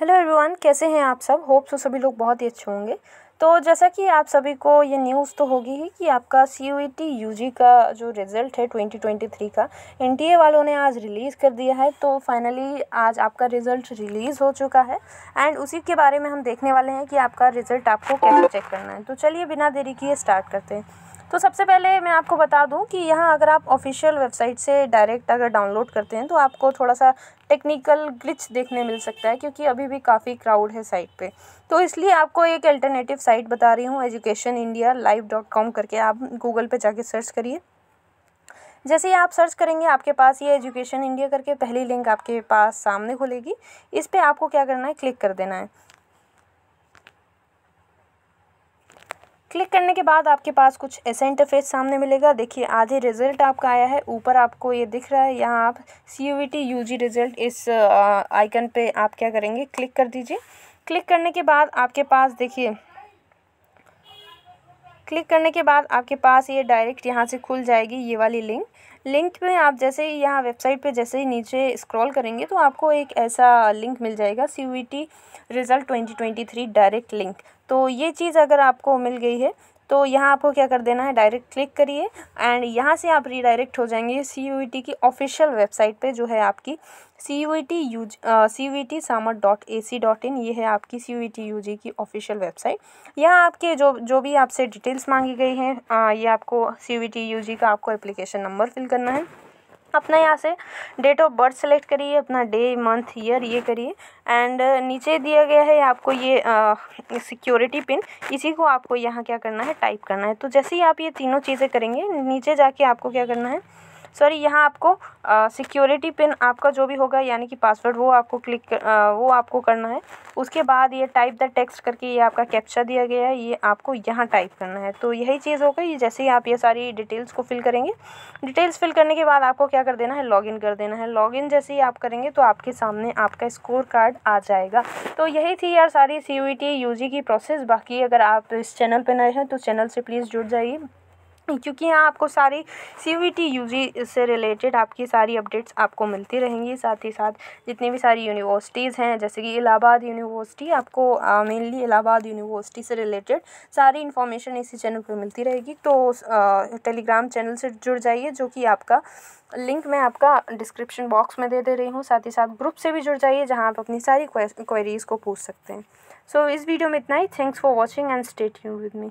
hello everyone कैसे हैं आप सब होप सो सभी लोग बहुत ही अच्छे होंगे तो जैसा कि आप सभी को ये न्यूज़ तो होगी ही कि आपका C U T U G का जो रिज़ल्ट है ट्वेंटी ट्वेंटी थ्री का एन टी ए वालों ने आज रिलीज़ कर दिया है तो फाइनली आज आपका रिज़ल्ट रिलीज़ हो चुका है एंड उसी के बारे में हम देखने वाले हैं कि आपका रिज़ल्ट आपको कैसे चेक करना है तो चलिए बिना देरी किए स्टार्ट करते हैं तो सबसे पहले मैं आपको बता दूं कि यहाँ अगर आप ऑफिशियल वेबसाइट से डायरेक्ट अगर डाउनलोड करते हैं तो आपको थोड़ा सा टेक्निकल ग्लिच देखने मिल सकता है क्योंकि अभी भी काफ़ी क्राउड है साइट पे तो इसलिए आपको एक अल्टरनेटिव साइट बता रही हूँ education India live dot com करके आप गूगल पे जाके सर्च करिए जैसे ही आप सर्च करेंगे आपके पास ये एजुकेशन इंडिया करके पहली लिंक आपके पास सामने खुलेगी इस पर आपको क्या करना है क्लिक कर देना है क्लिक करने के बाद आपके पास कुछ ऐसा इंटरफेस सामने मिलेगा देखिए आधे रिजल्ट आपका आया है ऊपर आपको ये दिख रहा है यहाँ आप C U V T U G result इस आइकन पे आप क्या करेंगे क्लिक कर दीजिए क्लिक करने के बाद आपके पास देखिए क्लिक करने के बाद आपके पास ये डायरेक्ट यहाँ से खुल जाएगी ये वाली लिंक लिंक में आप जैसे ही यहाँ वेबसाइट पे जैसे ही नीचे स्क्रॉल करेंगे तो आपको एक ऐसा लिंक मिल जाएगा C result twenty direct link तो ये चीज़ अगर आपको मिल गई है तो यहाँ आपको क्या कर देना है डायरेक्ट क्लिक करिए एंड यहाँ से आप रीडायरेक्ट हो जाएंगे सी यू टी की ऑफिशियल वेबसाइट पे जो है आपकी C U T U C U T Samarth dot A C dot in ये है आपकी C U T U G की ऑफिशियल वेबसाइट यहाँ आपके जो जो भी आपसे डिटेल्स मांगी गई हैं ये आपको C U T U G का आपको एप्लीकेशन नंबर फिल करना है अपना यहाँ से डेट ऑफ बर्थ सेलेक्ट करिए अपना डे मंथ ईयर ये करिए एंड uh, नीचे दिया गया है आपको ये सिक्योरिटी uh, पिन इसी को आपको यहाँ क्या करना है टाइप करना है तो जैसे ही आप ये तीनों चीज़ें करेंगे नीचे जाके आपको क्या करना है सॉरी यहाँ आपको सिक्योरिटी पिन आपका जो भी होगा यानी कि पासवर्ड वो आपको क्लिक वो आपको करना है उसके बाद ये टाइप द टेक्स्ट करके ये आपका कैप्चा दिया गया है ये आपको यहाँ टाइप करना है तो यही चीज़ होगा ये जैसे ही आप ये सारी डिटेल्स को फिल करेंगे डिटेल्स फिल करने के बाद आपको क्या कर देना है लॉगिन कर देना है लॉगिन जैसे ही आप करेंगे तो आपके सामने आपका स्कोर कार्ड आ जाएगा तो यही थी यार सारी सी यू की प्रोसेस बाकी अगर आप इस चैनल पर नए हैं तो चैनल से प्लीज़ जुड़ जाइए क्योंकि यहाँ आपको सारी C V T U G से रिलेटेड आपकी सारी अपडेट्स आपको मिलती रहेंगी साथ ही साथ जितनी भी सारी यूनिवर्सिटीज़ हैं जैसे कि इलाहाबाद यूनिवर्सिटी आपको मेनली इलाहाबाद यूनिवर्सिटी से रिलेटेड सारी इन्फॉर्मेशन इसी चैनल पर मिलती रहेगी तो टेलीग्राम चैनल से जुड़ जाइए जो कि आपका लिंक मैं आपका डिस्क्रिप्शन बॉक्स में दे दे रही हूँ साथ ही साथ ग्रुप से भी जुड़ जाइए जहाँ आप अपनी सारी क्वेरीज़ को पूछ सकते हैं सो so, इस वीडियो में इतना ही thanks for watching and state you with me